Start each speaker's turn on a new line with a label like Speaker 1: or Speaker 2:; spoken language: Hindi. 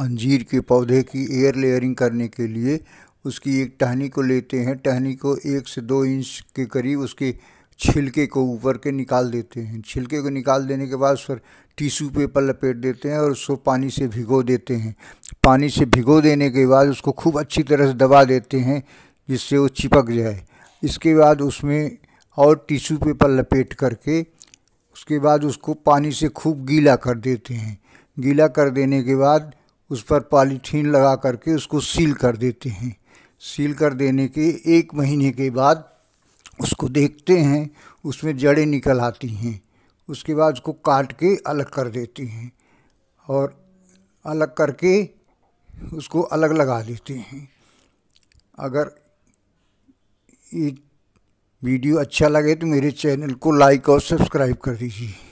Speaker 1: अंजीर के पौधे की एयर लेयरिंग करने के लिए उसकी एक टहनी को लेते हैं टहनी को एक से दो इंच के करीब उसके छिलके को ऊपर के निकाल देते हैं छिलके को निकाल देने के बाद उस पर टिश्यू पेपर लपेट देते हैं और उसको पानी से भिगो देते हैं पानी से भिगो देने के बाद उसको खूब अच्छी तरह से दबा देते हैं जिससे वो चिपक जाए इसके बाद उसमें और टिश्यू पेपर लपेट करके उसके बाद उसको पानी से खूब गीला कर देते हैं गीला कर देने के बाद उस पर पॉलीथीन लगा करके उसको सील कर देते हैं सील कर देने के एक महीने के बाद उसको देखते हैं उसमें जड़ें निकल आती हैं उसके बाद उसको काट के अलग कर देते हैं और अलग करके उसको अलग लगा देते हैं अगर ये वीडियो अच्छा लगे तो मेरे चैनल को लाइक और सब्सक्राइब कर दीजिए